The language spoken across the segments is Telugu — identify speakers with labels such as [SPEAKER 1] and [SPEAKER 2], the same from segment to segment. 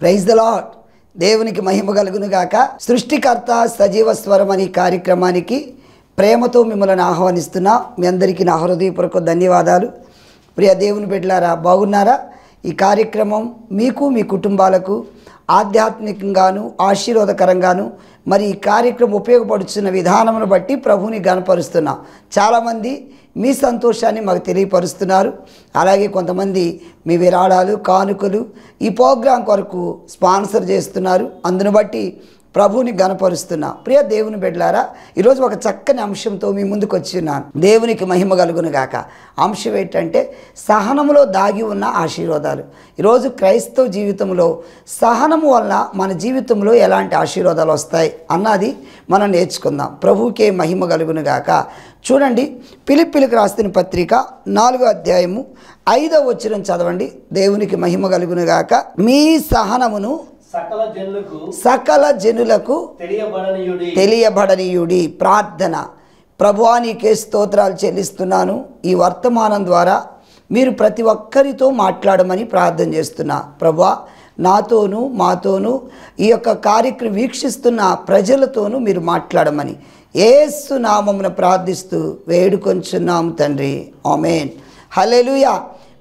[SPEAKER 1] ప్రైజ్ ద లాడ్ దేవునికి మహిమ కలుగును గాక సృష్టికర్త సజీవ స్వరం అనే కార్యక్రమానికి ప్రేమతో మిమ్మల్ని ఆహ్వానిస్తున్నా మీ అందరికీ నా హృదయపూర్వక ధన్యవాదాలు ప్రియ దేవుని బిడ్డలారా బాగున్నారా ఈ కార్యక్రమం మీకు మీ కుటుంబాలకు ఆధ్యాత్మికంగాను ఆశీర్వాదకరంగాను మరి ఈ కార్యక్రమం ఉపయోగపడుచున్న విధానమును బట్టి ప్రభుని గణపరుస్తున్నా చాలామంది మీ సంతోషాన్ని మాకు తెలియపరుస్తున్నారు అలాగే కొంతమంది మీ విరాళాలు కానుకలు ఈ ప్రోగ్రాం కొరకు స్పాన్సర్ చేస్తున్నారు అందును బట్టి ప్రభుని గనపరుస్తున్నా ప్రియ దేవుని బిడ్డలారా ఈరోజు ఒక చక్కని అంశంతో మీ ముందుకు ఉన్నాను దేవునికి మహిమ కలుగును గాక అంశం ఏంటంటే సహనములో దాగి ఉన్న ఆశీర్వాదాలు ఈరోజు క్రైస్తవ జీవితంలో సహనము వలన మన జీవితంలో ఎలాంటి ఆశీర్వాదాలు వస్తాయి అన్నది మనం నేర్చుకుందాం ప్రభుకే మహిమ కలుగును గాక చూడండి పిలిపిలికి రాసిన పత్రిక నాలుగో అధ్యాయము ఐదో వచ్చిన చదవండి దేవునికి మహిమ కలుగును గాక మీ సహనమును సకల జనులకు తెలియబడనీయుడి ప్రార్థన ప్రభువా నీకే స్తోత్రాలు చెల్లిస్తున్నాను ఈ వర్తమానం ద్వారా మీరు ప్రతి ఒక్కరితో మాట్లాడమని ప్రార్థన చేస్తున్నా ప్రభువా నాతోనూ మాతోనూ ఈ యొక్క కార్యక్రమం వీక్షిస్తున్న ప్రజలతోనూ మీరు మాట్లాడమని ఏసు నామమున ప్రార్థిస్తూ వేడుకొంచున్నాము తండ్రి ఆమెన్ హలెలుయా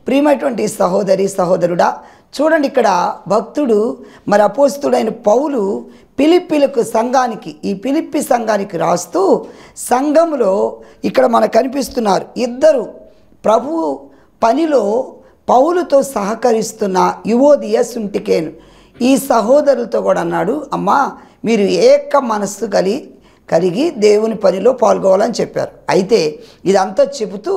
[SPEAKER 1] ప్రియమైనటువంటి సహోదరి సహోదరుడా చూడండి ఇక్కడ భక్తుడు మరి అపోస్తుడైన పౌలు పిలిపిలకు సంఘానికి ఈ పిలిపి సంఘానికి రాస్తూ సంఘంలో ఇక్కడ మనకు కనిపిస్తున్నారు ఇద్దరు ప్రభు పనిలో పౌలుతో సహకరిస్తున్న యువోదియ సుంటికేను ఈ సహోదరులతో కూడా అన్నాడు అమ్మా మీరు ఏక మనస్సు కలిగి కలిగి దేవుని పనిలో పాల్గొవాలని చెప్పారు అయితే ఇదంతా చెబుతూ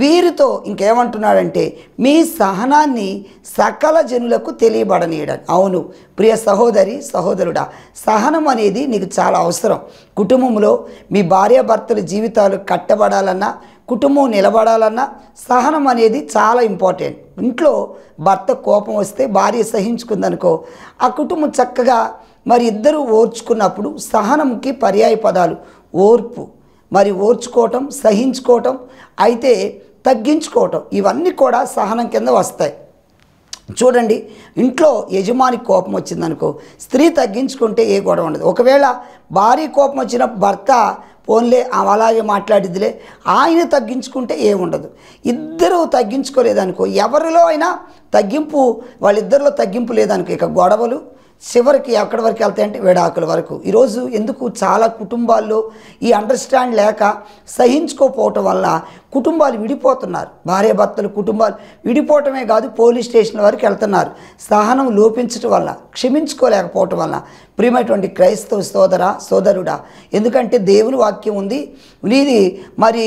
[SPEAKER 1] వీరితో ఇంకేమంటున్నాడంటే మీ సహనాన్ని సకల జనులకు తెలియబడనీయడ అవును ప్రియ సహోదరి సహోదరుడా సహనం అనేది నీకు చాలా అవసరం కుటుంబంలో మీ భార్యాభర్తల జీవితాలు కట్టబడాలన్నా కుటుంబం నిలబడాలన్నా సహనం అనేది చాలా ఇంపార్టెంట్ ఇంట్లో భర్త కోపం వస్తే భార్య సహించుకుందనుకో ఆ కుటుంబం చక్కగా మరి ఇద్దరు ఓర్చుకున్నప్పుడు సహనంకి పర్యాయ పదాలు ఓర్పు మరి ఓర్చుకోవటం సహించుకోవటం అయితే తగ్గించుకోవటం ఇవన్నీ కూడా సహనం కింద వస్తాయి చూడండి ఇంట్లో యజమాని కోపం వచ్చిందనుకో స్త్రీ తగ్గించుకుంటే ఏ గొడవ ఉండదు ఒకవేళ భార్య కోపం వచ్చిన భర్త పోన్లే అలాగే మాట్లాడిదిలే ఆయన తగ్గించుకుంటే ఏముండదు ఇద్దరు తగ్గించుకోలేదనుకో ఎవరిలో అయినా తగ్గింపు వాళ్ళిద్దరిలో తగ్గింపు లేదనుకో ఇక గొడవలు చివరికి ఎక్కడి వరకు వెళ్తాయంటే విడాకుల వరకు ఈరోజు ఎందుకు చాలా కుటుంబాల్లో ఈ అండర్స్టాండ్ లేక సహించుకోపోవటం వల్ల కుటుంబాలు విడిపోతున్నారు భార్యాభర్తలు కుటుంబాలు విడిపోవటమే కాదు పోలీస్ స్టేషన్ వరకు వెళ్తున్నారు సహనం లోపించటం వల్ల క్షమించుకోలేకపోవటం వల్ల ప్రియమైనటువంటి క్రైస్తవ సోదర సోదరుడా ఎందుకంటే దేవుని వాక్యం ఉంది ఇది మరి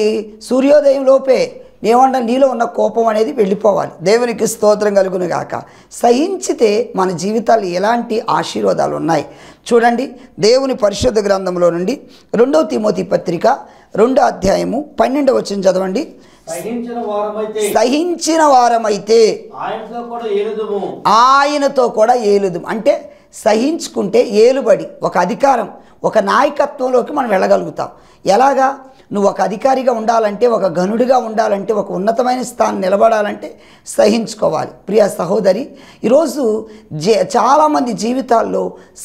[SPEAKER 1] సూర్యోదయం లోపే నీవంటే నీలో ఉన్న కోపం అనేది వెళ్ళిపోవాలి దేవునికి స్తోత్రం కలుగును గాక సహించితే మన జీవితాలు ఎలాంటి ఆశీర్వాదాలు ఉన్నాయి చూడండి దేవుని పరిశుద్ధ గ్రంథంలో నుండి రెండవ తిమోతి పత్రిక రెండో అధ్యాయము పన్నెండవ వచ్చిన చదవండి సహించిన వారమైతే ఆయనతో కూడా ఏలుదు అంటే సహించుకుంటే ఏలుబడి ఒక అధికారం ఒక నాయకత్వంలోకి మనం వెళ్ళగలుగుతాం ఎలాగా నువ్వు ఒక అధికారిగా ఉండాలంటే ఒక గనుడిగా ఉండాలంటే ఒక ఉన్నతమైన స్థానం నిలబడాలంటే సహించుకోవాలి ప్రియ సహోదరి ఈరోజు జే చాలామంది జీవితాల్లో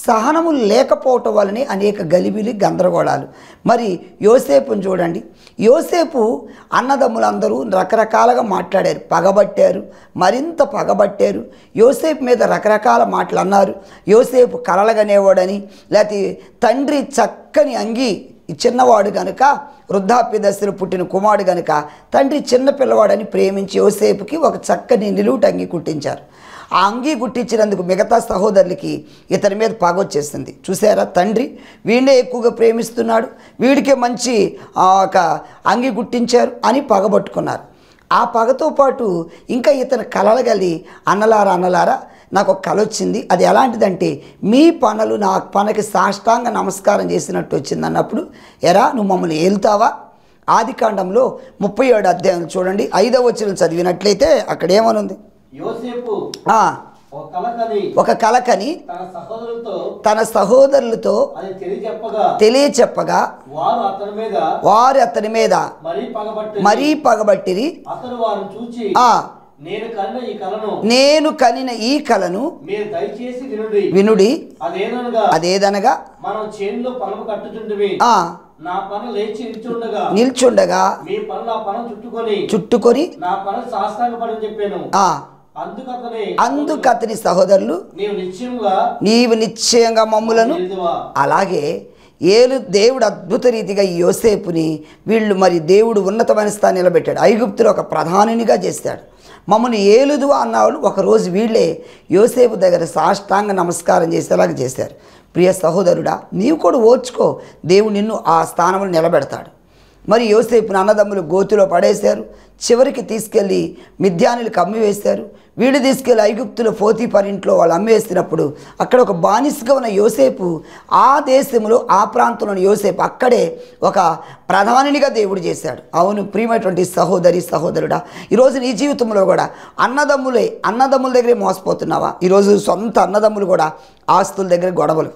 [SPEAKER 1] సహనము లేకపోవటం వలనే అనేక గలిబిలి గందరగోళాలు మరి యోసేపును చూడండి యోసేపు అన్నదమ్ములందరూ రకరకాలుగా మాట్లాడారు పగబట్టారు మరింత పగబట్టారు యోసేపు మీద రకరకాల మాటలు అన్నారు యోసేపు కలలగనేవాడని లేకపోతే తండ్రి చక్కని అంగి ఈ చిన్నవాడు గనుక వృద్ధాప్య దశలో పుట్టిన కుమారుడు గనుక తండ్రి చిన్న పిల్లవాడని ప్రేమించి యోసేపుకి ఒక చక్కని నిలువుట అంగి కుట్టించారు ఆ అంగి గుట్టించినందుకు మిగతా సహోదరులకి ఇతని మీద పాగొచ్చేసింది చూసారా తండ్రి వీడే ఎక్కువగా ప్రేమిస్తున్నాడు వీడికే మంచి ఒక అంగి గుట్టించారు అని పగబట్టుకున్నారు ఆ పగతో పాటు ఇంకా ఇతను కలలగలి అన్నలారా అన్నలారా నాకు ఒక కళ వచ్చింది అది ఎలాంటిదంటే మీ పనులు నా పనకి సాష్టాంగ నమస్కారం చేసినట్టు వచ్చింది అన్నప్పుడు ఎరా నువ్వు మమ్మల్ని ఏలుతావా ఆది కాండంలో ముప్పై ఏడు అధ్యాయం చూడండి ఐదవ వచ్చిన చదివినట్లయితే అక్కడేమనుంది
[SPEAKER 2] యోసేపు ఒక కలకని
[SPEAKER 1] తన సహోదరులతో తెలియచెప్పగా వారు అతని మీద
[SPEAKER 2] మరీ పగబట్టిరి నేను
[SPEAKER 1] కనిన ఈ కలను
[SPEAKER 2] వినుడి అదేదనగా ఆ నిల్చుండగా ఆ చుట్టుకొని చుట్టుకొని చెప్పాను అందుకు
[SPEAKER 1] అతని సహోదరులు నీవు నిశ్చయంగా మమ్ములను అలాగే ఏలు దేవుడు అద్భుత రీతిగా యోసేపుని వీళ్ళు మరి దేవుడు ఉన్నతమైన స్థానం నిలబెట్టాడు ఐగుప్తులు ఒక ప్రధానినిగా చేశాడు మమ్మల్ని ఏలుదు అన్నవాళ్ళు ఒకరోజు వీళ్ళే యోసేపు దగ్గర సాష్టాంగ నమస్కారం చేసేలాగా చేశారు ప్రియ సహోదరుడా నీవు కూడా ఓర్చుకో దేవుడు నిన్ను ఆ స్థానంలో నిలబెడతాడు మరి యోసేపుని అన్నదమ్ములు గోతులో పడేశారు చివరికి తీసుకెళ్ళి మిద్యానులు కమ్మి వేశారు వీళ్ళు తీసుకెళ్ళి ఐగుప్తుల పోతి పరింట్లో వాళ్ళు అమ్మేసినప్పుడు అక్కడ ఒక బానిసగా ఉన్న యోసేపు ఆ దేశంలో ఆ ప్రాంతంలోని యోసేపు అక్కడే ఒక ప్రధానినిగా దేవుడు చేశాడు అవును ప్రియమైనటువంటి సహోదరి సహోదరుడా ఈరోజు నీ జీవితంలో కూడా అన్నదమ్ములే అన్నదమ్ముల దగ్గరే మోసపోతున్నావా ఈరోజు సొంత అన్నదమ్ములు కూడా ఆస్తుల దగ్గర గొడవలు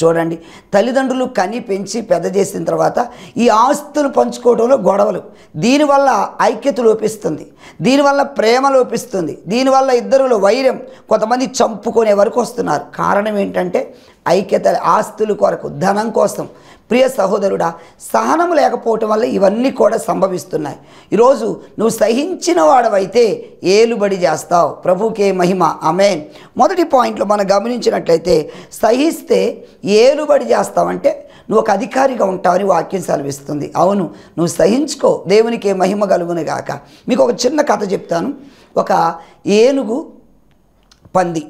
[SPEAKER 1] చూడండి తల్లిదండ్రులు కని పెంచి పెద్ద చేసిన తర్వాత ఈ ఆస్తులు పంచుకోవడంలో గొడవలు దీనివల్ల ఐక్యత లోపిస్తుంది దీనివల్ల ప్రేమ లోపిస్తుంది దీనివల్ల ఇద్దరులో వైరం కొంతమంది చంపుకునే వరకు వస్తున్నారు కారణం ఏంటంటే ఐక్యత ఆస్తుల కొరకు ధనం కోసం ప్రియ సహోదరుడా సహనం లేకపోవటం వల్ల ఇవన్నీ కూడా సంభవిస్తున్నాయి ఈరోజు నువ్వు సహించిన వాడవైతే ఏలుబడి చేస్తావు ప్రభుకే మహిమ అమేన్ మొదటి పాయింట్లో మనం గమనించినట్లయితే సహిస్తే ఏలుబడి చేస్తావంటే నువ్వు ఒక అధికారిగా ఉంటావని వాక్యం సెలవిస్తుంది అవును నువ్వు సహించుకో దేవునికి మహిమ కలుగును గాక మీకు ఒక చిన్న కథ చెప్తాను ఒక ఏనుగు పంది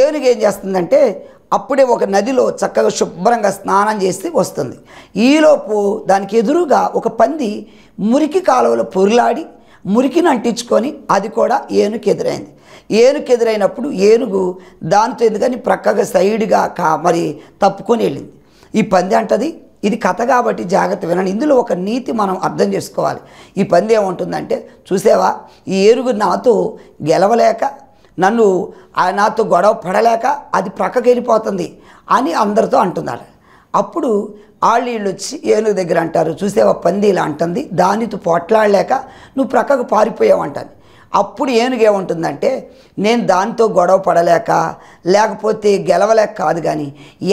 [SPEAKER 1] ఏనుగు ఏం చేస్తుందంటే అప్పుడే ఒక నదిలో చక్కగా శుభ్రంగా స్నానం చేసి వస్తుంది ఈలోపు దానికి ఎదురుగా ఒక పంది మురికి కాలువలో పొరులాడి మురికిని అంటించుకొని అది కూడా ఏనుకు ఎదురైంది ఏనుగు ఎదురైనప్పుడు ఏనుగు దాంతో ఎందుకని ప్రక్కగా సైడ్గా కా మరి తప్పుకొని వెళ్ళింది ఈ పంది అంటది ఇది కథ కాబట్టి జాగ్రత్త వినండి ఇందులో ఒక నీతి మనం అర్థం చేసుకోవాలి ఈ పంది ఏముంటుందంటే చూసావా ఈ ఏనుగు నాతో గెలవలేక నన్ను నాతో గొడవ పడలేక అది ప్రక్కకి వెళ్ళిపోతుంది అని అందరితో అంటున్నారు అప్పుడు వాళ్ళు వీళ్ళు వచ్చి ఏనుగు దగ్గర అంటారు చూసేవా పంది ఇలా అంటుంది దానితో పోట్లాడలేక నువ్వు ప్రక్కకు పారిపోయావు అప్పుడు ఏనుగు ఏముంటుందంటే నేను దాంతో గొడవ పడలేక లేకపోతే గెలవలేక కాదు కానీ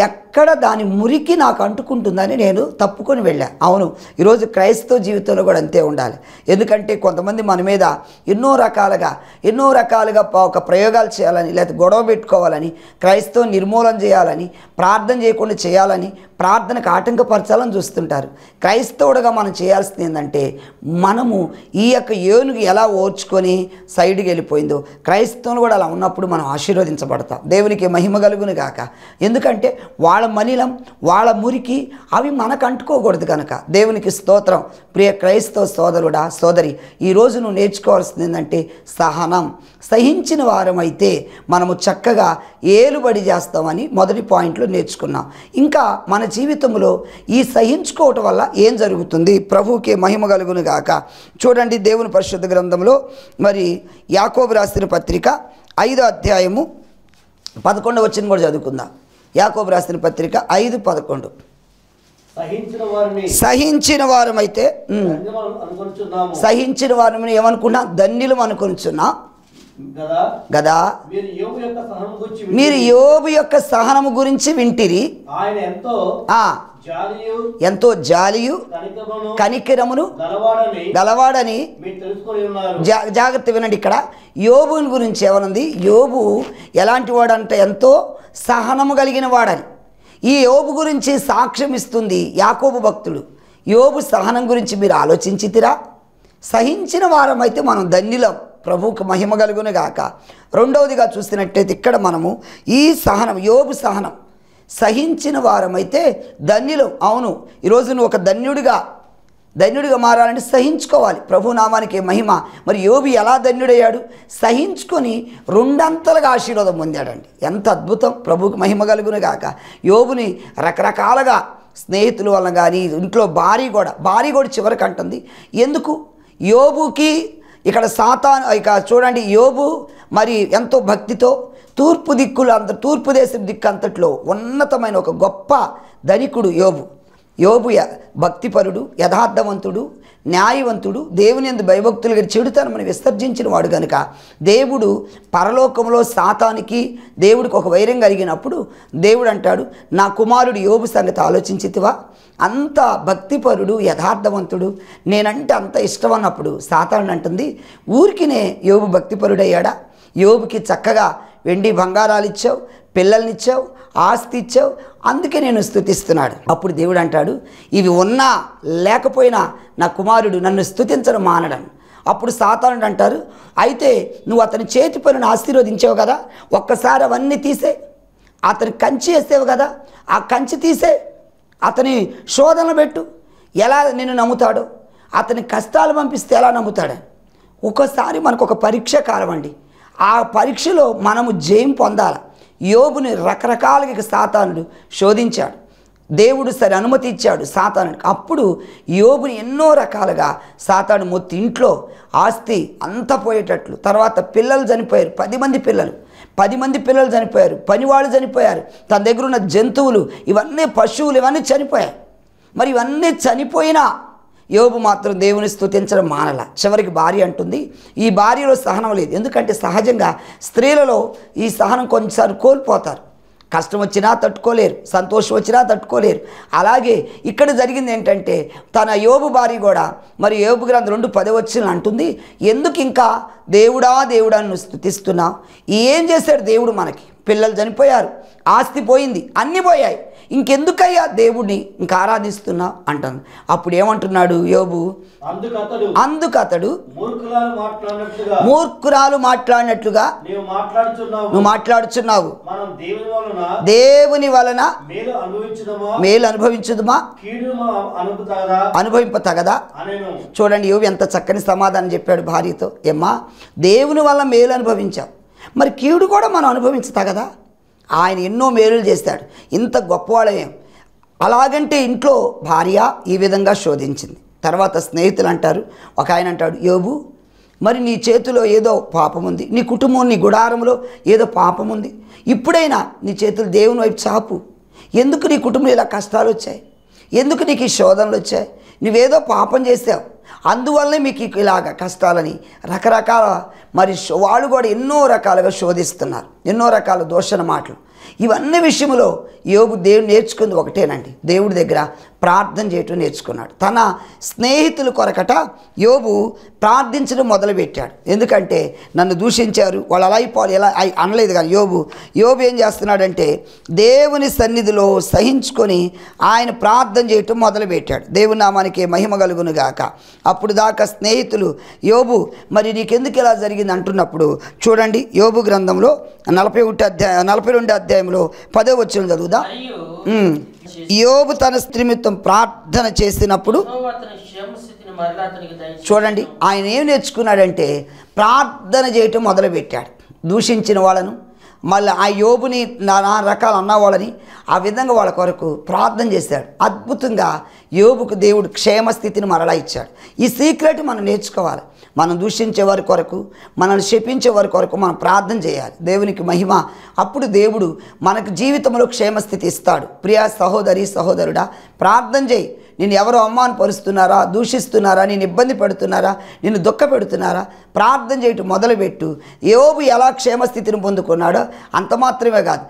[SPEAKER 1] ఎక్క ఎక్కడ దాని మురికి నాకు అంటుకుంటుందని నేను తప్పుకొని వెళ్ళాను అవును ఈరోజు క్రైస్తవ జీవితంలో కూడా అంతే ఉండాలి ఎందుకంటే కొంతమంది మన మీద ఎన్నో రకాలుగా ఎన్నో రకాలుగా ఒక ప్రయోగాలు చేయాలని లేకపోతే గొడవ పెట్టుకోవాలని క్రైస్తవం నిర్మూలన చేయాలని ప్రార్థన చేయకుండా చేయాలని ప్రార్థనకు ఆటంకపరచాలని చూస్తుంటారు క్రైస్తవుడుగా మనం చేయాల్సింది ఏంటంటే మనము ఈ యొక్క ఏనుగు ఎలా ఓర్చుకొని సైడ్కి వెళ్ళిపోయిందో క్రైస్తవులు కూడా అలా ఉన్నప్పుడు మనం ఆశీర్వదించబడతాం దేవునికి మహిమ కలుగును గాక ఎందుకంటే వాళ్ళ వాళ్ళ మలినం వాళ్ళ మురికి అవి మనకు అంటుకోకూడదు కనుక దేవునికి స్తోత్రం ప్రియ క్రైస్తవ సోదరుడా సోదరి ఈరోజు నువ్వు నేర్చుకోవాల్సింది ఏంటంటే సహనం సహించిన వారం అయితే మనము చక్కగా ఏలుబడి చేస్తామని మొదటి పాయింట్లో నేర్చుకున్నాం ఇంకా మన జీవితంలో ఈ సహించుకోవటం వల్ల ఏం జరుగుతుంది ప్రభుకే మహిమ కలుగును గాక చూడండి దేవుని పరిశుద్ధ గ్రంథంలో మరి యాకోబు రాసిన పత్రిక ఐదో అధ్యాయము పదకొండవ వచ్చిన కూడా చదువుకుందాం యాకోబు రాసిన పత్రిక ఐదు పదకొండు
[SPEAKER 2] సహించిన వారమైతే సహించిన
[SPEAKER 1] వారిని ఏమనుకున్నా ధన్యులు అనుకునిచున్నా గదా
[SPEAKER 2] మీరు యోగు
[SPEAKER 1] యొక్క సహనము గురించి వింటిరి ఆయన ఎంతో ఎంతో జాలియు కనికరమును
[SPEAKER 2] గలవాడని
[SPEAKER 1] జాగ్రత్త వినండి ఇక్కడ యోబుని గురించి ఏమనుంది యోబు ఎలాంటి వాడంటే ఎంతో సహనము కలిగిన వాడని ఈ యోబు గురించి సాక్ష్యం ఇస్తుంది యాకోబు భక్తుడు యోబు సహనం గురించి మీరు ఆలోచించితిరా సహించిన వారం అయితే మనం ధన్యులం ప్రభువుకు మహిమ కలుగునే గాక రెండవదిగా చూసినట్టయితే ఇక్కడ మనము ఈ సహనం యోబు సహనం సహించిన వారమైతే ధన్యులు అవును ఈరోజు నువ్వు ఒక ధన్యుడిగా ధన్యుడిగా మారాలంటే సహించుకోవాలి ప్రభునామానికి మహిమ మరి యోబి ఎలా ధన్యుడయ్యాడు సహించుకొని రెండంతలుగా ఆశీర్వాదం పొందాడండి ఎంత అద్భుతం ప్రభుకి మహిమ కలుగును కాక యోబుని రకరకాలుగా స్నేహితుల వలన కానీ ఇంట్లో భారీ కూడా భారీ కూడా చివరికి అంటుంది ఎందుకు యోబుకి ఇక్కడ సాతాను ఇక చూడండి యోబు మరి ఎంతో భక్తితో తూర్పు దిక్కులు అంత తూర్పు దేశం దిక్కు అంతట్లో ఉన్నతమైన ఒక గొప్ప ధనికుడు యోబు యోబు భక్తిపరుడు యథార్థవంతుడు న్యాయవంతుడు దేవుని ఎందు భయభక్తులు గారి చెడుతనమని విసర్జించిన వాడు గనుక దేవుడు పరలోకంలో సాతానికి దేవుడికి ఒక వైరం కలిగినప్పుడు దేవుడు అంటాడు నా కుమారుడు యోబు సంగతి ఆలోచించితివా అంత భక్తిపరుడు యథార్థవంతుడు నేనంటే అంత ఇష్టం అన్నప్పుడు సాతాను అంటుంది ఊరికినే యోబు భక్తిపరుడయ్యాడా యోబుకి చక్కగా వెండి బంగారాలు ఇచ్చావు పిల్లల్నిచ్చావు ఆస్తి ఇచ్చావు అందుకే నేను స్థుతిస్తున్నాడు అప్పుడు దేవుడు అంటాడు ఇవి ఉన్నా లేకపోయినా నా కుమారుడు నన్ను స్థుతించడం మానడం అప్పుడు సాతానుడు అంటారు అయితే నువ్వు అతని చేతి పనులను ఆశీర్వదించావు కదా ఒక్కసారి అవన్నీ తీసే అతని కంచి వేసేవు కదా ఆ కంచి తీసే అతని శోధన పెట్టు ఎలా నేను నమ్ముతాడో అతని కష్టాలు పంపిస్తే ఎలా నమ్ముతాడు ఒక్కోసారి మనకు ఒక పరీక్ష కాలం అండి ఆ పరీక్షలో మనము జయం పొందాలి యోబుని రకరకాలుగా సాతానుడు శోధించాడు దేవుడు సరే అనుమతి ఇచ్చాడు సాతానుడికి అప్పుడు యోబుని ఎన్నో రకాలుగా సాతాను మొత్తం ఇంట్లో ఆస్తి అంతా పోయేటట్లు తర్వాత పిల్లలు చనిపోయారు పది మంది పిల్లలు పది మంది పిల్లలు చనిపోయారు పనివాళ్ళు చనిపోయారు తన దగ్గర ఉన్న జంతువులు ఇవన్నీ పశువులు ఇవన్నీ చనిపోయాయి మరి ఇవన్నీ చనిపోయినా యోబు మాత్రం దేవుని స్థుతించడం మానల చివరికి భార్య అంటుంది ఈ భార్యలో సహనం లేదు ఎందుకంటే సహజంగా స్త్రీలలో ఈ సహనం కొంచెంసారి కోల్పోతారు కష్టం వచ్చినా తట్టుకోలేరు సంతోషం వచ్చినా తట్టుకోలేరు అలాగే ఇక్కడ జరిగింది ఏంటంటే తన యోబు భార్య కూడా మరి యోబు గ్రంథ రెండు వచ్చిన అంటుంది ఎందుకు ఇంకా దేవుడా దేవుడా స్థుతిస్తున్నా ఏం చేశాడు దేవుడు మనకి పిల్లలు చనిపోయారు ఆస్తి పోయింది అన్నీ పోయాయి ఇంకెందుకయ్యా దేవుడిని ఇంకా ఆరాధిస్తున్నా అంటాను అప్పుడు ఏమంటున్నాడు యోబు అందుకతడు
[SPEAKER 2] మూర్ఖురాలు మాట్లాడినట్లుగా నువ్వు మాట్లాడుచున్నావు దేవుని వలన మేలు అనుభవించుదుమా అనుభవింప
[SPEAKER 1] తగదా చూడండి యోబు ఎంత చక్కని సమాధానం చెప్పాడు భార్యతో ఏమ్మా దేవుని వల్ల మేలు అనుభవించావు మరి కీడు కూడా మనం అనుభవించ తగదా ఆయన ఎన్నో మేలులు చేస్తాడు ఇంత గొప్పవాళ్ళమేం అలాగంటే ఇంట్లో భార్య ఈ విధంగా శోధించింది తర్వాత స్నేహితులు అంటారు ఒక ఆయన అంటాడు యోబు మరి నీ చేతిలో ఏదో పాపం ఉంది నీ కుటుంబం నీ గుడారంలో ఏదో పాపం ఉంది ఇప్పుడైనా నీ చేతులు దేవుని వైపు చాపు ఎందుకు నీ కుటుంబంలో ఇలా కష్టాలు వచ్చాయి ఎందుకు నీకు ఈ శోధనలు వచ్చాయి నువ్వేదో పాపం చేస్తావు అందువల్లే మీకు ఇలాగ కష్టాలని రకరకాల మరి వాళ్ళు కూడా ఎన్నో రకాలుగా శోధిస్తున్నారు ఎన్నో రకాల దోషణ మాటలు ఇవన్నీ విషయంలో యోగు దేవుడు నేర్చుకుంది ఒకటేనండి దేవుడి దగ్గర ప్రార్థన చేయటం నేర్చుకున్నాడు తన స్నేహితుల కొరకట యోబు ప్రార్థించడం మొదలుపెట్టాడు ఎందుకంటే నన్ను దూషించారు వాళ్ళు అలా అయిపోవాలి ఎలా అనలేదు కానీ యోబు యోబు ఏం చేస్తున్నాడంటే దేవుని సన్నిధిలో సహించుకొని ఆయన ప్రార్థన చేయటం మొదలుపెట్టాడు దేవుని నామానికి మహిమ కలుగును గాక అప్పుడు దాకా స్నేహితులు యోబు మరి నీకెందుకు ఇలా జరిగింది అంటున్నప్పుడు చూడండి యోబు గ్రంథంలో నలభై ఒకటి అధ్యాయ నలభై రెండు అధ్యాయంలో పదో వచ్చిన చదువుదా యోబు తన స్త్రీ ప్రార్థన చేసినప్పుడు చూడండి ఆయన ఏం నేర్చుకున్నాడంటే ప్రార్థన చేయటం మొదలుపెట్టాడు దూషించిన వాళ్ళను మళ్ళీ ఆ యోబుని నానా రకాలు అన్నవాళ్ళని ఆ విధంగా వాళ్ళ కొరకు ప్రార్థన చేశాడు అద్భుతంగా యోబుకు దేవుడు క్షేమస్థితిని మరలా ఇచ్చాడు ఈ సీక్రెట్ మనం నేర్చుకోవాలి మనం దూషించే వారి కొరకు మనల్ని శపించే వారి కొరకు మనం ప్రార్థన చేయాలి దేవునికి మహిమ అప్పుడు దేవుడు మనకు జీవితంలో క్షేమస్థితి ఇస్తాడు ప్రియా సహోదరి సహోదరుడా ప్రార్థన చేయి నేను ఎవరు అవమానపరుస్తున్నారా దూషిస్తున్నారా నేను ఇబ్బంది పెడుతున్నారా నేను దుఃఖ పెడుతున్నారా ప్రార్థన చేయటం మొదలుపెట్టు యోబు ఎలా క్షేమస్థితిని పొందుకున్నాడో అంత మాత్రమే కాదు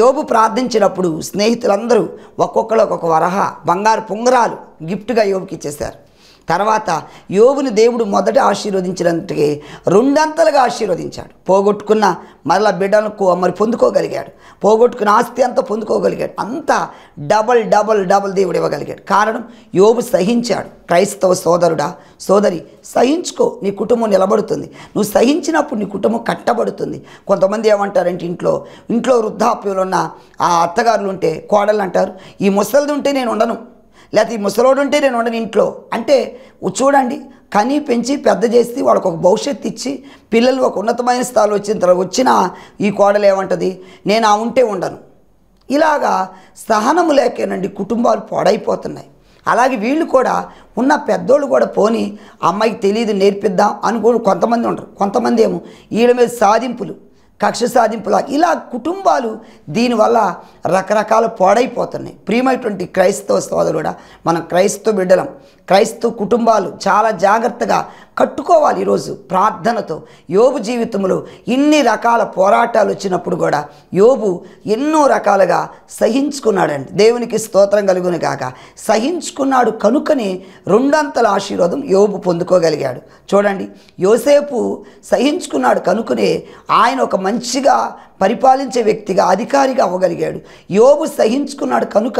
[SPEAKER 1] యోబు ప్రార్థించినప్పుడు స్నేహితులందరూ ఒక్కొక్కరు ఒక్కొక్క వరహ బంగారు పొంగరాలు గిఫ్ట్గా యోబుకి ఇచ్చేశారు తర్వాత యోగుని దేవుడు మొదట ఆశీర్వదించినట్టుకి రెండంతలుగా ఆశీర్వదించాడు పోగొట్టుకున్న మరలా బిడ్డలకు మరి పొందుకోగలిగాడు పోగొట్టుకున్న ఆస్తి అంతా పొందుకోగలిగాడు అంతా డబల్ డబల్ డబల్ దేవుడు ఇవ్వగలిగాడు కారణం యోగు సహించాడు క్రైస్తవ సోదరుడా సోదరి సహించుకో నీ కుటుంబం నిలబడుతుంది నువ్వు సహించినప్పుడు నీ కుటుంబం కట్టబడుతుంది కొంతమంది ఏమంటారంటే ఇంట్లో ఇంట్లో వృద్ధాప్యులు ఉన్న ఆ అత్తగారులు ఉంటే కోడలు అంటారు ఈ ముసలిది ఉంటే నేను ఉండను లేకపోతే ఈ ముసలోడు ఉంటే నేను ఉండను ఇంట్లో అంటే చూడండి కని పెంచి పెద్ద చేసి వాళ్ళకు ఒక భవిష్యత్తు ఇచ్చి పిల్లలు ఒక ఉన్నతమైన స్థాయిలో వచ్చిన తర్వాత వచ్చిన ఈ కోడలు ఏమంటుంది నేను ఆ ఉంటే ఉండను ఇలాగా సహనము లేకేనండి కుటుంబాలు పాడైపోతున్నాయి అలాగే వీళ్ళు కూడా ఉన్న పెద్దోళ్ళు కూడా పోని అమ్మాయికి తెలియదు నేర్పిద్దాం అనుకుని కొంతమంది ఉంటారు కొంతమంది ఏమో వీళ్ళ మీద సాధింపులు కక్ష సాధింపులా ఇలా కుటుంబాలు దీనివల్ల రకరకాల పాడైపోతున్నాయి ప్రియమైనటువంటి క్రైస్తవ కూడా మనం క్రైస్తవ బిడ్డలం క్రైస్తవ కుటుంబాలు చాలా జాగ్రత్తగా కట్టుకోవాలి ఈరోజు ప్రార్థనతో యోబు జీవితంలో ఇన్ని రకాల పోరాటాలు వచ్చినప్పుడు కూడా యోబు ఎన్నో రకాలుగా సహించుకున్నాడండి దేవునికి స్తోత్రం కలుగుని కాక సహించుకున్నాడు కనుకనే రెండంతల ఆశీర్వాదం యోబు పొందుకోగలిగాడు చూడండి యోసేపు సహించుకున్నాడు కనుకనే ఆయన ఒక మంచిగా పరిపాలించే వ్యక్తిగా అధికారిగా అవ్వగలిగాడు యోబు సహించుకున్నాడు కనుక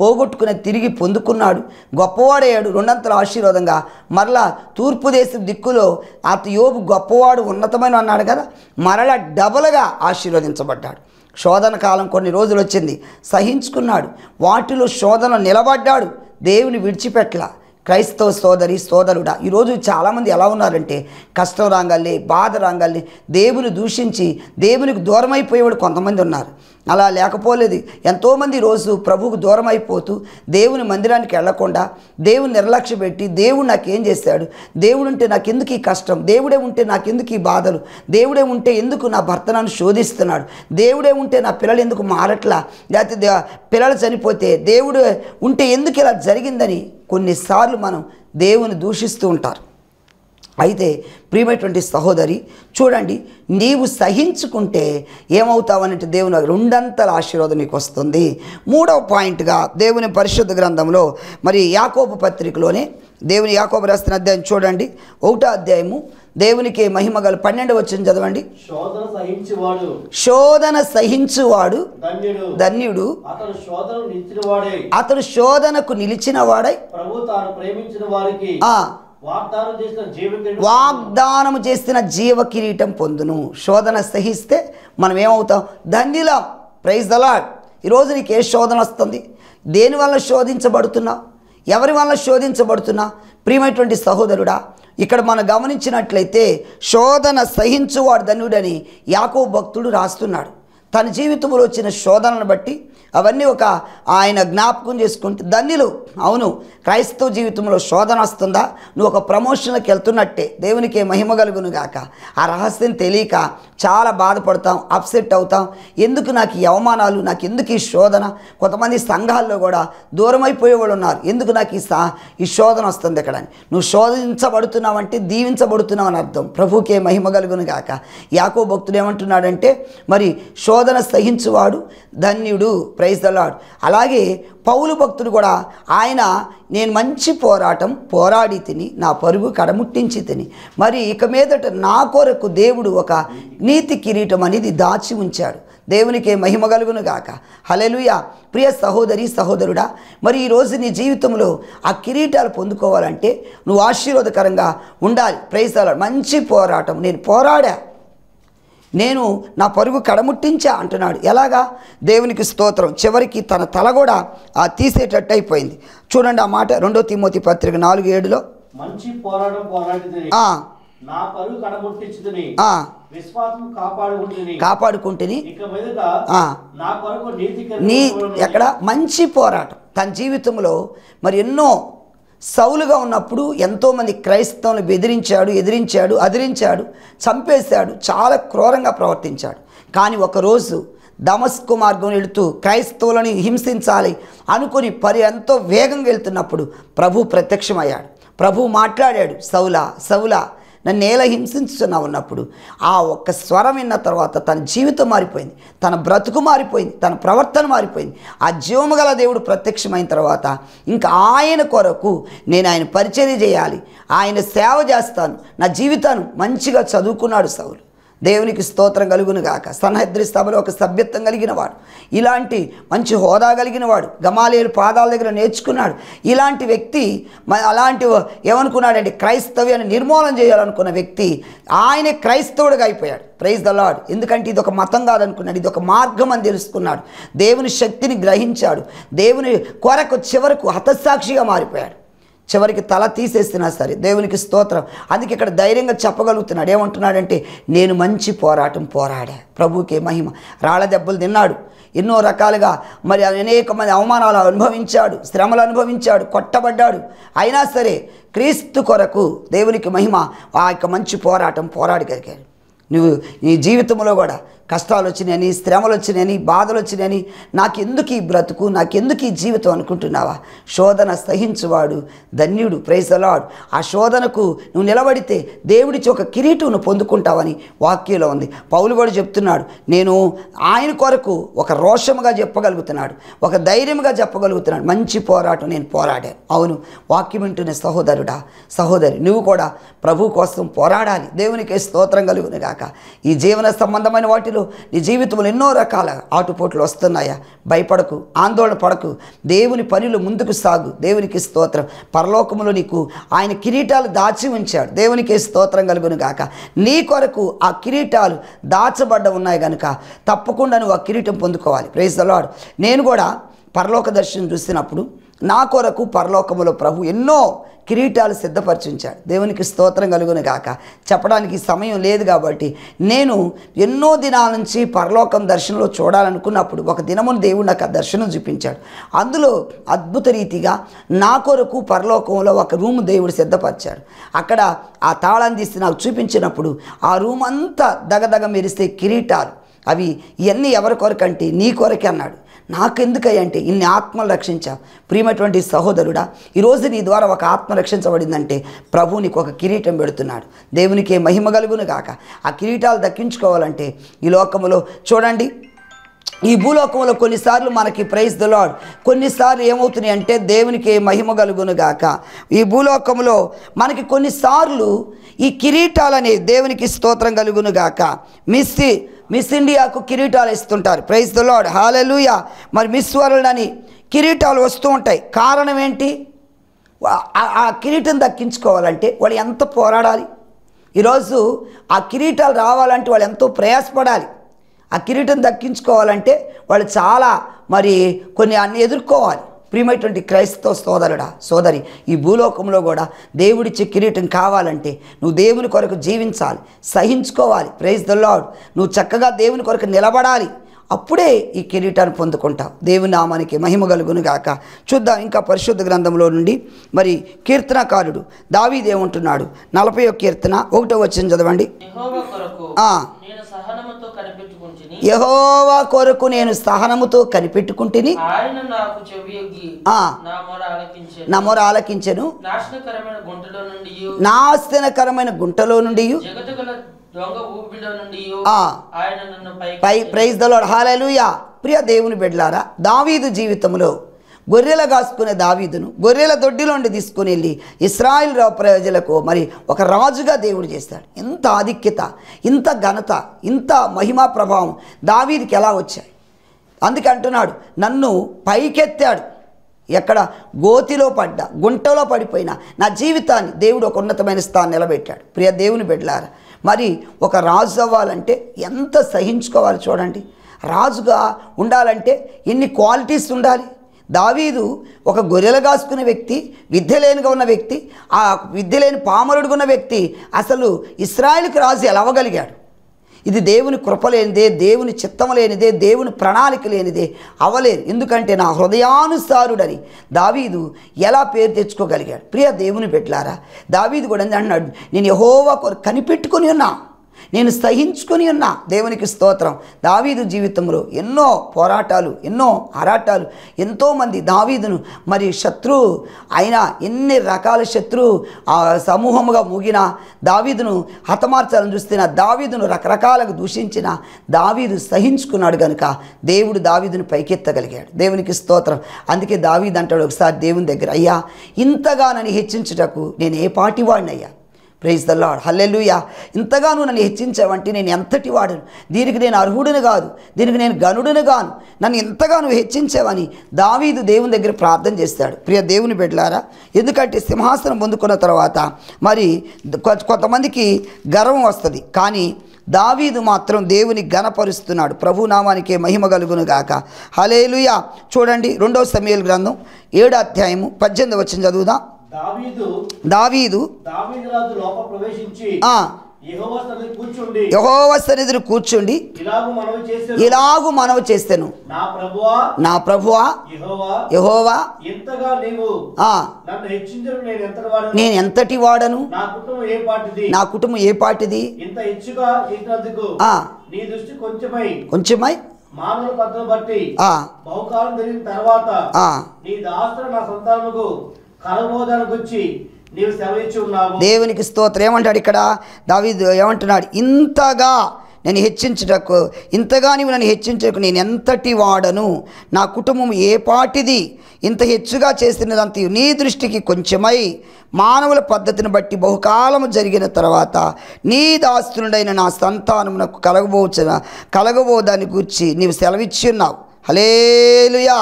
[SPEAKER 1] పోగొట్టుకునే తిరిగి పొందుకున్నాడు గొప్పవాడయ్యాడు రెండు గణంతుల ఆశీర్వాదంగా మరలా తూర్పు దేశం దిక్కులో అత యోబు గొప్పవాడు ఉన్నతమైన అన్నాడు కదా మరలా డబల్గా ఆశీర్వదించబడ్డాడు శోధన కాలం కొన్ని రోజులు వచ్చింది సహించుకున్నాడు వాటిలో శోధన నిలబడ్డాడు దేవుని విడిచిపెట్ల క్రైస్తవ సోదరి సోదరుడా ఈరోజు చాలామంది ఎలా ఉన్నారంటే కష్టం రాగల్లే బాధ రాగల్లే దేవుని దూషించి దేవునికి దూరమైపోయేవాడు కొంతమంది ఉన్నారు అలా లేకపోలేదు ఎంతోమంది రోజు ప్రభువుకు దూరం అయిపోతూ దేవుని మందిరానికి వెళ్లకుండా దేవుని నిర్లక్ష్య పెట్టి దేవుడు నాకేం చేశాడు దేవుడు ఉంటే నాకెందుకు ఈ కష్టం దేవుడే ఉంటే నాకెందుకు ఈ బాధలు దేవుడే ఉంటే ఎందుకు నా భర్త నన్ను శోధిస్తున్నాడు దేవుడే ఉంటే నా పిల్లలు ఎందుకు మారట్లా లేకపోతే పిల్లలు చనిపోతే దేవుడు ఉంటే ఎందుకు ఇలా జరిగిందని కొన్నిసార్లు మనం దేవుని దూషిస్తూ ఉంటారు అయితే ప్రియమైనటువంటి సహోదరి చూడండి నీవు సహించుకుంటే ఏమవుతావనంటే దేవుని రెండంతల ఆశీర్వాదం నీకు వస్తుంది మూడవ పాయింట్గా దేవుని పరిశుద్ధ గ్రంథంలో మరి యాకోప పత్రికలోనే దేవుని యాకోప రాస్తున్న అధ్యాయం చూడండి ఒకటో అధ్యాయము దేవునికి మహిమ గల పన్నెండు వచ్చింది చదవండి శోధన సహించువాడు ధన్యుడు అతడు శోధనకు నిలిచిన వాడై వాగ్దానము చేసిన జీవ కిరీటం పొందును శోధన సహిస్తే మనం ఏమవుతాం ధన్యులం ప్రైజ్ దలాడ్ ఈరోజు నీకు ఏ శోధన వస్తుంది దేనివల్ల శోధించబడుతున్నా ఎవరి వల్ల శోధించబడుతున్నా ప్రియమైనటువంటి సహోదరుడా ఇక్కడ మనం గమనించినట్లయితే శోధన సహించువాడు ధన్యుడని యాకో భక్తుడు రాస్తున్నాడు తన జీవితంలో వచ్చిన శోధనను బట్టి అవన్నీ ఒక ఆయన జ్ఞాపకం చేసుకుంటే ధన్యులు అవును క్రైస్తవ జీవితంలో శోధన వస్తుందా నువ్వు ఒక ప్రమోషన్కి వెళ్తున్నట్టే దేవునికి మహిమ కలుగును గాక ఆ రహస్యం తెలియక చాలా బాధపడతాం అప్సెట్ అవుతాం ఎందుకు నాకు ఈ అవమానాలు నాకు ఎందుకు ఈ శోధన కొంతమంది సంఘాల్లో కూడా దూరం ఉన్నారు ఎందుకు నాకు ఈ సా ఈ శోధన వస్తుంది ఇక్కడ నువ్వు శోధించబడుతున్నావంటే దీవించబడుతున్నావు అని అర్థం ప్రభుకే మహిమ కలుగును గాక యాకో భక్తుడు ఏమంటున్నాడంటే మరి శోధన సహించువాడు ధన్యుడు ప్రైజ్ ద లాడ్ అలాగే పౌలు భక్తుడు కూడా ఆయన నేను మంచి పోరాటం పోరాడి తిని నా పరుగు కడముట్టించి తిని మరి ఇక మీదట నా కొరకు దేవుడు ఒక నీతి కిరీటం అనేది దాచి ఉంచాడు దేవునికే మహిమ కలుగును గాక హలెలుయ ప్రియ సహోదరి సహోదరుడా మరి ఈరోజు నీ జీవితంలో ఆ కిరీటాలు పొందుకోవాలంటే నువ్వు ఆశీర్వాదకరంగా ఉండాలి ప్రైజ్ మంచి పోరాటం నేను పోరాడా నేను నా పరుగు కడముట్టించా అంటున్నాడు ఎలాగా దేవునికి స్తోత్రం చివరికి తన తల కూడా ఆ తీసేటట్టు అయిపోయింది చూడండి ఆ మాట రెండో తిమోతి పత్రిక నాలుగు ఏడులో
[SPEAKER 2] మంచి కాపాడుకుంటుని నీ ఎక్కడ
[SPEAKER 1] మంచి పోరాటం తన జీవితంలో మరి ఎన్నో సౌలుగా ఉన్నప్పుడు ఎంతోమంది క్రైస్తవులు బెదిరించాడు ఎదిరించాడు అదిరించాడు చంపేశాడు చాలా క్రూరంగా ప్రవర్తించాడు కానీ ఒకరోజు దమస్కు మార్గం వెళుతూ క్రైస్తవులను హింసించాలి అనుకుని పరి ఎంతో వేగంగా వెళ్తున్నప్పుడు ప్రభు ప్రత్యక్షమయ్యాడు ప్రభు మాట్లాడాడు సౌలా సౌలా నన్ను ఎలా హింసించుతున్నావు ఉన్నప్పుడు ఆ ఒక్క స్వరం విన్న తర్వాత తన జీవితం మారిపోయింది తన బ్రతుకు మారిపోయింది తన ప్రవర్తన మారిపోయింది ఆ జీవము గల దేవుడు ప్రత్యక్షమైన తర్వాత ఇంకా ఆయన కొరకు నేను ఆయన పరిచర్య చేయాలి ఆయన సేవ చేస్తాను నా జీవితాన్ని మంచిగా చదువుకున్నాడు సౌలు దేవునికి స్తోత్రం కలుగును గాక సన్హద్రి సభలో ఒక సభ్యత్వం కలిగిన వాడు ఇలాంటి మంచి హోదా కలిగిన వాడు గమాలేలు పాదాల దగ్గర నేర్చుకున్నాడు ఇలాంటి వ్యక్తి అలాంటి ఏమనుకున్నాడంటే క్రైస్తవ్యాన్ని నిర్మూలన చేయాలనుకున్న వ్యక్తి ఆయన క్రైస్తవుడిగా అయిపోయాడు ప్రైజ్ ద లాడ్ ఎందుకంటే ఇది ఒక మతం కాదనుకున్నాడు ఇది ఒక మార్గం అని తెలుసుకున్నాడు దేవుని శక్తిని గ్రహించాడు దేవుని కొరకు చివరకు హతసాక్షిగా మారిపోయాడు చివరికి తల తీసేస్తున్నా సరే దేవునికి స్తోత్రం అందుకే ఇక్కడ ధైర్యంగా చెప్పగలుగుతున్నాడు ఏమంటున్నాడంటే నేను మంచి పోరాటం పోరాడా ప్రభుకే మహిమ రాళ్ళ దెబ్బలు తిన్నాడు ఎన్నో రకాలుగా మరి అనేక మంది అవమానాలు అనుభవించాడు శ్రమలు అనుభవించాడు కొట్టబడ్డాడు అయినా సరే క్రీస్తు కొరకు దేవునికి మహిమ ఆ యొక్క మంచి పోరాటం పోరాడగలిగాడు నువ్వు నీ జీవితంలో కూడా కష్టాలు వచ్చినాయని శ్రమలు వచ్చినాయని బాధలు వచ్చినాయని నాకెందుకు ఈ బ్రతుకు నాకెందుకు ఈ జీవితం అనుకుంటున్నావా శోధన సహించువాడు ధన్యుడు ప్రైజలాడు ఆ శోధనకు నువ్వు నిలబడితే దేవుడిచ్చి ఒక కిరీటం పొందుకుంటావని వాక్యంలో ఉంది పౌలు కూడా చెప్తున్నాడు నేను ఆయన కొరకు ఒక రోషముగా చెప్పగలుగుతున్నాడు ఒక ధైర్యంగా చెప్పగలుగుతున్నాడు మంచి పోరాటం నేను పోరాడాను అవును వాక్యం వింటున్న సహోదరుడా సహోదరి నువ్వు కూడా ప్రభు కోసం పోరాడాలి దేవునికి స్తోత్రం కలుగును గాక ఈ జీవన సంబంధమైన వాటిలో నీ జీవితంలో ఎన్నో రకాల ఆటుపోట్లు వస్తున్నాయా భయపడకు ఆందోళన పడకు దేవుని పనులు ముందుకు సాగు దేవునికి స్తోత్రం పరలోకములో నీకు ఆయన కిరీటాలు దాచి ఉంచాడు దేవునికి స్తోత్రం కలుగును గాక నీ కొరకు ఆ కిరీటాలు దాచబడ్డ ఉన్నాయి కనుక తప్పకుండా నువ్వు ఆ కిరీటం పొందుకోవాలి ప్రైజ్ ద నేను కూడా పరలోక దర్శనం చూసినప్పుడు నా కొరకు పరలోకములో ప్రభు ఎన్నో కిరీటాలు సిద్ధపరిచించాడు దేవునికి స్తోత్రం కలుగును కాక చెప్పడానికి సమయం లేదు కాబట్టి నేను ఎన్నో దినాల నుంచి పరలోకం దర్శనంలో చూడాలనుకున్నప్పుడు ఒక దినమును దేవుడు నాకు ఆ దర్శనం చూపించాడు అందులో అద్భుత రీతిగా నా కొరకు పరలోకంలో ఒక రూమ్ దేవుడు సిద్ధపరిచాడు అక్కడ ఆ తాళాన్ని తీసి నాకు చూపించినప్పుడు ఆ రూమ్ అంతా దగదగ మెరిస్తే కిరీటాలు అవి ఇవన్నీ ఎవరి కొరకంటే నీ కొరకే అన్నాడు నాకెందుకయ్యంటే ఇన్ని ఆత్మలు రక్షించావు ప్రియమైనటువంటి సహోదరుడా ఈరోజు నీ ద్వారా ఒక ఆత్మ రక్షించబడిందంటే ప్రభు నీకు ఒక కిరీటం పెడుతున్నాడు దేవునికి మహిమ కలుగును కాక ఆ కిరీటాలు దక్కించుకోవాలంటే ఈ లోకములో చూడండి ఈ భూలోకంలో కొన్నిసార్లు మనకి ప్రైజ్ ద లాడ్ కొన్నిసార్లు ఏమవుతున్నాయి అంటే దేవునికి మహిమ కలుగును గాక ఈ భూలోకంలో మనకి కొన్నిసార్లు ఈ కిరీటాలని దేవునికి స్తోత్రం కలుగును గాక మిస్సి మిస్ ఇండియాకు కిరీటాలు ఇస్తుంటారు ప్రైజ్ ద లాడ్ హాలెలుయా మరి మిస్ వరల్డ్ అని కిరీటాలు వస్తూ ఉంటాయి కారణం ఏంటి ఆ కిరీటం దక్కించుకోవాలంటే వాళ్ళు ఎంత పోరాడాలి ఈరోజు ఆ కిరీటాలు రావాలంటే వాళ్ళు ఎంతో ప్రయాసపడాలి ఆ కిరీటం దక్కించుకోవాలంటే వాళ్ళు చాలా మరి కొన్ని అన్ని ఎదుర్కోవాలి ప్రియమైనటువంటి క్రైస్తవ సోదరుడా సోదరి ఈ భూలోకంలో కూడా దేవుడిచ్చే కిరీటం కావాలంటే నువ్వు దేవుని కొరకు జీవించాలి సహించుకోవాలి ప్రైజ్ ద లాడ్ నువ్వు చక్కగా దేవుని కొరకు నిలబడాలి అప్పుడే ఈ కిరీటాన్ని పొందుకుంటావు దేవుని నామానికి మహిమ కలుగును గాక చూద్దాం ఇంకా పరిశుద్ధ గ్రంథంలో నుండి మరి కీర్తనకారుడు దావీదేమంటున్నాడు నలభై కీర్తన ఒకటో వచ్చింది చదవండి యహోవా కొరకు నేను సహనముతో కనిపెట్టుకుంటుని
[SPEAKER 2] నా ఆలకించను
[SPEAKER 1] నాశనకరమైన గుంటలో నుండి ప్రైజ్ దలో హాలూయా ప్రియ దేవుని బిడ్లారా దావీదు జీవితంలో గొర్రెల కాసుకునే దావీదును గొర్రెల దొడ్డిలోండి తీసుకుని వెళ్ళి ఇస్రాయిల్ ప్రజలకు మరి ఒక రాజుగా దేవుడు చేస్తాడు ఇంత ఆధిక్యత ఇంత ఘనత ఇంత మహిమా ప్రభావం దావీదికి ఎలా వచ్చాయి అందుకే అంటున్నాడు నన్ను పైకెత్తాడు ఎక్కడ గోతిలో పడ్డా గుంటలో పడిపోయిన నా జీవితాన్ని దేవుడు ఒక ఉన్నతమైన స్థానం నిలబెట్టాడు ప్రియ దేవుని బిడ్డలార మరి ఒక రాజు అవ్వాలంటే ఎంత సహించుకోవాలి చూడండి రాజుగా ఉండాలంటే ఎన్ని క్వాలిటీస్ ఉండాలి దావీదు ఒక గొర్రెలు కాసుకున్న వ్యక్తి విద్య లేనిగా ఉన్న వ్యక్తి ఆ విద్య లేని పామరుడుకున్న వ్యక్తి అసలు ఇస్రాయల్కి రాజు ఎలవగలిగాడు ఇది దేవుని కృప లేనిదే దేవుని చిత్తం లేనిదే దేవుని ప్రణాళిక లేనిదే అవలేదు ఎందుకంటే నా హృదయానుసారుడని దావీదు ఎలా పేరు తెచ్చుకోగలిగాడు ప్రియ దేవుని పెట్టారా దావీదు కూడా అన్నాడు నేను యహోవా కనిపెట్టుకుని ఉన్నా నేను సహించుకొని ఉన్న దేవునికి స్తోత్రం దావీదు జీవితంలో ఎన్నో పోరాటాలు ఎన్నో ఆరాటాలు ఎంతోమంది దావీదును మరి శత్రు ఆయన ఎన్ని రకాల శత్రు సమూహముగా ముగిన దావీదును హతమార్చాలని చూస్తున్న దావీదును రకరకాలకు దూషించిన దావీదు సహించుకున్నాడు కనుక దేవుడు దావీదును పైకెత్తగలిగాడు దేవునికి స్తోత్రం అందుకే దావీదు అంటాడు ఒకసారి దేవుని దగ్గర అయ్యా ఇంతగా నన్ను హెచ్చించుటకు నేను ఏ పాటివాడినయ్యా ప్రైజ్ ద లాడ్ హల్లెలుయా ఇంతగానూ నన్ను హెచ్చించావంటే నేను ఎంతటి వాడను దీనికి నేను అర్హుడిని కాదు దీనికి నేను గనుడిని కాను నన్ను ఎంతగానో హెచ్చించావని దావీదు దేవుని దగ్గర ప్రార్థన చేస్తాడు ప్రియ దేవుని బిడ్డలారా ఎందుకంటే సింహాసనం పొందుకున్న తర్వాత మరి కొంతమందికి గర్వం వస్తుంది కానీ దావీదు మాత్రం దేవుని గణపరుస్తున్నాడు నామానికే మహిమ కలుగును గాక హలేలుయా చూడండి రెండవ సమయాల గ్రంథం ఏడో అధ్యాయము పద్దెనిమిది వచ్చిన చదువుదాం
[SPEAKER 2] దావీదు సన్నిధిని కూర్చుండి ఇలాగు మనవి చేస్తాను నా ప్రభువా యహోవా నేను ఎంతటి వాడను నా కుటుంబం ఏ పాటిది కొంచెమై మానవ పద్ధతులు బట్టి బహుకాలం జరిగిన తర్వాత నీ దాస్తులు నా సంతానముకు దేవునికి
[SPEAKER 1] స్తోత్రం ఏమంటాడు ఇక్కడ దావి ఏమంటున్నాడు ఇంతగా నేను హెచ్చించుటకు ఇంతగా నువ్వు నన్ను హెచ్చించకు నేను ఎంతటి వాడను నా కుటుంబం ఏ పాటిది ఇంత హెచ్చుగా చేసినదంత నీ దృష్టికి కొంచెమై మానవుల పద్ధతిని బట్టి బహుకాలము జరిగిన తర్వాత నీ దాస్తునుడైన నా సంతానమునకు కలగబోచిన కలగబో దాన్ని గూర్చి నీవు సెలవిచ్చి ఉన్నావు హలేలుయా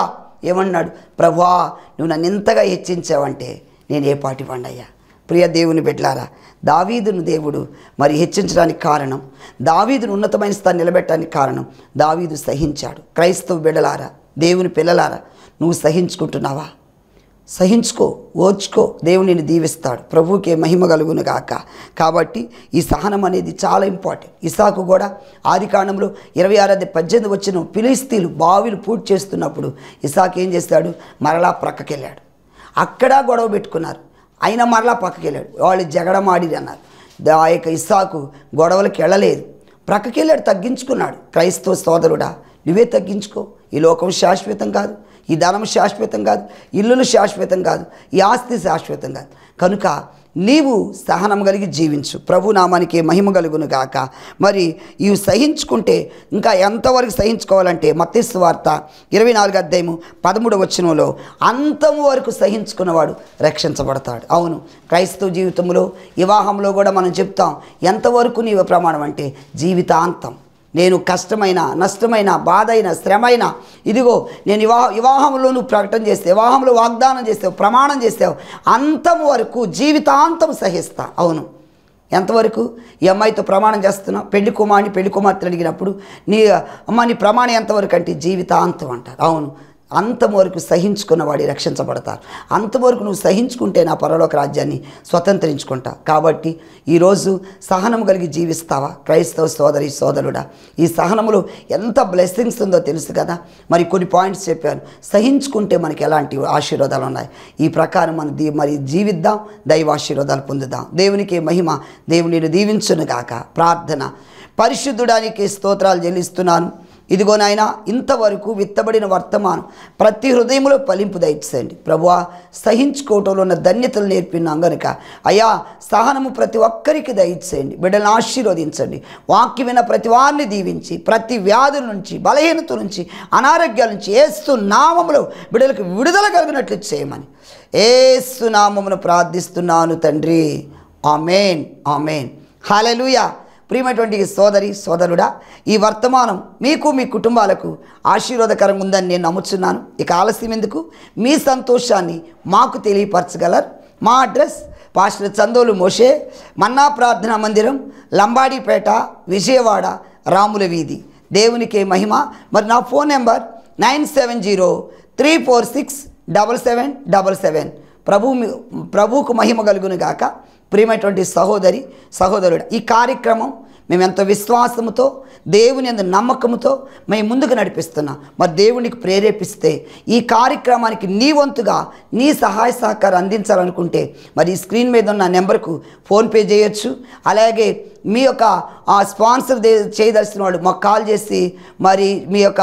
[SPEAKER 1] ఏమన్నాడు ప్రభా నువ్వు నన్ను ఇంతగా హెచ్చించావంటే నేను ఏ పాటి పండయ్యా ప్రియ దేవుని బిడ్లారా దావీదును దేవుడు మరి హెచ్చించడానికి కారణం దావీదును ఉన్నతమైన స్థానం నిలబెట్టడానికి కారణం దావీదు సహించాడు క్రైస్తవ బిడలారా దేవుని పిల్లలారా నువ్వు సహించుకుంటున్నావా సహించుకో ఓర్చుకో దేవునిని దీవిస్తాడు ప్రభుకే మహిమ కలుగును గాక కాబట్టి ఈ సహనం అనేది చాలా ఇంపార్టెంట్ ఇసాకు కూడా ఆది కాండంలో ఇరవై ఆరాది పద్దెనిమిది వచ్చిన పిలిస్తీలు బావిలు పూర్తి చేస్తున్నప్పుడు ఇసాకు ఏం చేస్తాడు మరలా ప్రక్కకెళ్ళాడు అక్కడ గొడవ పెట్టుకున్నారు అయినా మరలా పక్కకెళ్ళాడు వాళ్ళు జగడమాడి అన్నారు ఆ యొక్క ఇసాకు గొడవలకు వెళ్ళలేదు ప్రక్కకెళ్ళాడు తగ్గించుకున్నాడు క్రైస్తవ సోదరుడా నువ్వే తగ్గించుకో ఈ లోకం శాశ్వతం కాదు ఈ ధనం శాశ్వతం కాదు ఇల్లులు శాశ్వతం కాదు ఈ ఆస్తి శాశ్వతం కాదు కనుక నీవు సహనం కలిగి జీవించు ప్రభు నామానికి మహిమ కలుగును గాక మరి ఇవి సహించుకుంటే ఇంకా ఎంతవరకు సహించుకోవాలంటే వార్త ఇరవై నాలుగు అధ్యాయము పదమూడు వచనంలో అంతము వరకు సహించుకున్నవాడు రక్షించబడతాడు అవును క్రైస్తవ జీవితంలో వివాహంలో కూడా మనం చెప్తాం ఎంతవరకు నీవు ప్రమాణం అంటే జీవితాంతం నేను కష్టమైన నష్టమైన బాధైన శ్రమైన ఇదిగో నేను వివాహ వివాహంలో నువ్వు ప్రకటన చేస్తే వివాహంలో వాగ్దానం చేస్తావు ప్రమాణం చేస్తావు అంతం వరకు జీవితాంతం సహిస్తా అవును ఎంతవరకు ఈ అమ్మాయితో ప్రమాణం చేస్తున్నావు పెళ్లి కుమారుని పెళ్లి కుమార్తె అడిగినప్పుడు నీ అమ్మ నీ ప్రమాణం ఎంతవరకు అంటే జీవితాంతం అంటారు అవును అంతవరకు సహించుకున్న వాడి రక్షించబడతారు అంతవరకు నువ్వు సహించుకుంటే నా పరలోక రాజ్యాన్ని స్వతంత్రించుకుంటా కాబట్టి ఈరోజు సహనం కలిగి జీవిస్తావా క్రైస్తవ సోదరి సోదరుడా ఈ సహనములో ఎంత బ్లెస్సింగ్స్ ఉందో తెలుసు కదా మరి కొన్ని పాయింట్స్ చెప్పాను సహించుకుంటే మనకి ఎలాంటి ఆశీర్వాదాలు ఉన్నాయి ఈ ప్రకారం మనం దీ మరి జీవిద్దాం దైవ ఆశీర్వాదాలు పొందుదాం దేవునికి మహిమ దేవుని దీవించును కాక ప్రార్థన పరిశుద్ధుడానికి స్తోత్రాలు చెల్లిస్తున్నాను ఇదిగో నాయన ఇంతవరకు విత్తబడిన వర్తమానం ప్రతి హృదయంలో పలింపు దయచేయండి ప్రభువా సహించుకోవటంలో ఉన్న ధన్యతలు నేర్పినాం గనుక అయా సహనము ప్రతి ఒక్కరికి దయచేయండి బిడ్డలను ఆశీర్వదించండి వాక్యం విన్న ప్రతి వారిని దీవించి ప్రతి వ్యాధుల నుంచి బలహీనత నుంచి అనారోగ్యాల నుంచి ఏస్తు నామములో బిడ్డలకు విడుదల కలిగినట్లు చేయమని ఏస్తు నామమును ప్రార్థిస్తున్నాను తండ్రి ఆమెన్ ఆమెన్ హాలలుయా ప్రియమైనటువంటి సోదరి సోదరుడా ఈ వర్తమానం మీకు మీ కుటుంబాలకు ఆశీర్వాదకరంగా ఉందని నేను నమ్ముచున్నాను ఇక ఆలస్యం ఎందుకు మీ సంతోషాన్ని మాకు తెలియపరచగలరు మా address pastor Chandolu Moshe manna ప్రార్థనా మందిరం లంబాడీపేట విజయవాడ రాముల వీధి దేవునికే మహిమ మరి నా phone number nine seven zero three four six double seven double seven ప్రభు ప్రభుకు మహిమ కలుగును ప్రియమైనటువంటి సహోదరి సహోదరుడు ఈ కార్యక్రమం మేము ఎంతో విశ్వాసముతో దేవుని ఎంత నమ్మకంతో మేము ముందుకు నడిపిస్తున్నాం మరి దేవునికి ప్రేరేపిస్తే ఈ కార్యక్రమానికి నీ వంతుగా నీ సహాయ సహకారం అందించాలనుకుంటే మరి ఈ స్క్రీన్ మీద ఉన్న నెంబర్కు ఫోన్పే చేయొచ్చు అలాగే మీ యొక్క ఆ స్పాన్సర్ చేయదలసిన వాళ్ళు మాకు కాల్ చేసి మరి మీ యొక్క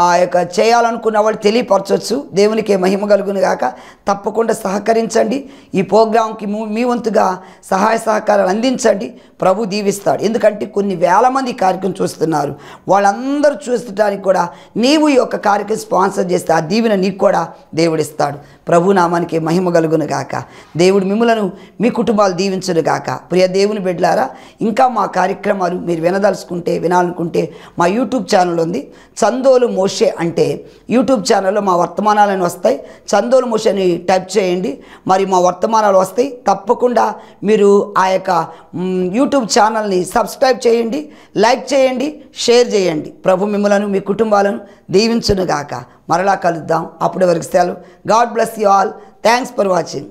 [SPEAKER 1] ఆ యొక్క చేయాలనుకున్న వాళ్ళు తెలియపరచవచ్చు దేవునికి మహిమ కలుగును గాక తప్పకుండా సహకరించండి ఈ ప్రోగ్రాంకి మీ వంతుగా సహాయ సహకారాలు అందించండి ప్రభు దీవిస్తాడు ఎందుకంటే కొన్ని వేల మంది కార్యక్రమం చూస్తున్నారు వాళ్ళందరూ చూస్తడానికి కూడా నీవు ఈ యొక్క కార్యక్రమం స్పాన్సర్ చేస్తే ఆ దీవెన నీకు కూడా దేవుడిస్తాడు ప్రభు నామానికి మహిమ కలుగును గాక దేవుడు మిమ్మలను మీ కుటుంబాలు దీవించను గాక ప్రియ దేవుని బిడ్లారా ఇంకా ఇంకా మా కార్యక్రమాలు మీరు వినదలుచుకుంటే వినాలనుకుంటే మా యూట్యూబ్ ఛానల్ ఉంది చందోలు మోషే అంటే యూట్యూబ్ ఛానల్లో మా వర్తమానాలను వస్తాయి చందోలు మోషే అని టైప్ చేయండి మరి మా వర్తమానాలు వస్తాయి తప్పకుండా మీరు ఆ యొక్క యూట్యూబ్ ఛానల్ని సబ్స్క్రైబ్ చేయండి లైక్ చేయండి షేర్ చేయండి ప్రభు మిమ్మలను మీ కుటుంబాలను దీవించునుగాక మరలా కలుద్దాం అప్పటి వరకు సెలవు God bless you all thanks for watching